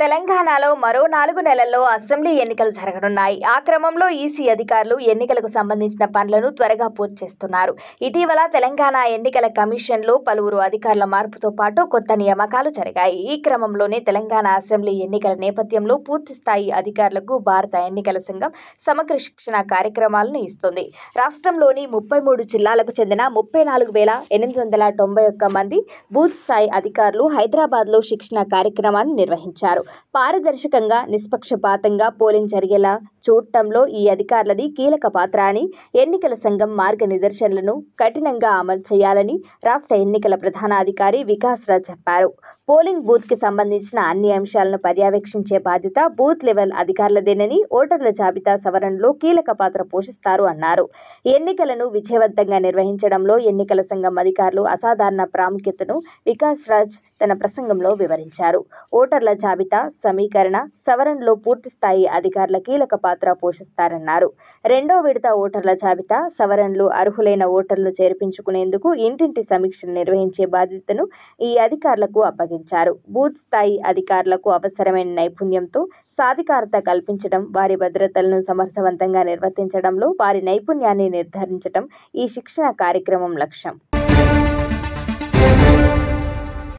తెలంగాణలో మరో నాలుగు నెలల్లో అసెంబ్లీ ఎన్నికలు జరగనున్నాయి ఆ క్రమంలో ఈసీ అధికారులు ఎన్నికలకు సంబంధించిన పనులను త్వరగా పూర్తి చేస్తున్నారు ఇటీవల తెలంగాణ ఎన్నికల కమిషన్లో పలువురు అధికారుల మార్పుతో పాటు కొత్త నియామకాలు జరిగాయి ఈ క్రమంలోనే తెలంగాణ అసెంబ్లీ ఎన్నికల నేపథ్యంలో పూర్తిస్థాయి అధికారులకు భారత ఎన్నికల సంఘం సమగ్ర శిక్షణ కార్యక్రమాలను ఇస్తుంది రాష్ట్రంలోని ముప్పై మూడు జిల్లాలకు చెందిన ముప్పై నాలుగు వేల ఎనిమిది వందల తొంభై ఒక్క మంది బూత్ స్థాయి అధికారులు హైదరాబాద్లో శిక్షణ కార్యక్రమాన్ని నిర్వహించారు పారదర్శకంగా నిష్పక్షపాతంగా పోలింగ్ జరిగేలా చూడటంలో ఈ అధికారులది కీలక పాత్ర అని ఎన్నికల సంఘం మార్గ నిదర్శనలను కఠినంగా అమలు చేయాలని రాష్ట్ర ఎన్నికల ప్రధానాధికారి వికాస్ రాజ్ చెప్పారు పోలింగ్ బూత్కి సంబంధించిన అన్ని అంశాలను పర్యవేక్షించే బాధ్యత బూత్ లెవెల్ అధికారులదేనని ఓటర్ల జాబితా సవరణలో కీలక పాత్ర పోషిస్తారు అన్నారు ఎన్నికలను విజయవంతంగా నిర్వహించడంలో ఎన్నికల సంఘం అధికారులు అసాధారణ ప్రాముఖ్యతను వికాస్ రాజ్ తన ప్రసంగంలో వివరించారు ఓటర్ల జాబితా సమీకరణ సవరణలో పూర్తిస్థాయి అధికారుల కీలక పాత్ర పోషిస్తారన్నారు రెండో విడత ఓటర్ల జాబితా సవరణలు అర్హులైన ఓటర్లు చేర్పించుకునేందుకు ఇంటింటి సమీక్షలు నిర్వహించే బాధ్యతను ఈ అధికారులకు అప్పగించారు బూత్ స్థాయి అధికారులకు అవసరమైన నైపుణ్యంతో సాధికారత కల్పించడం వారి భద్రతలను సమర్థవంతంగా నిర్వర్తించడంలో వారి నైపుణ్యాన్ని నిర్ధారించడం ఈ శిక్షణ కార్యక్రమం లక్ష్యం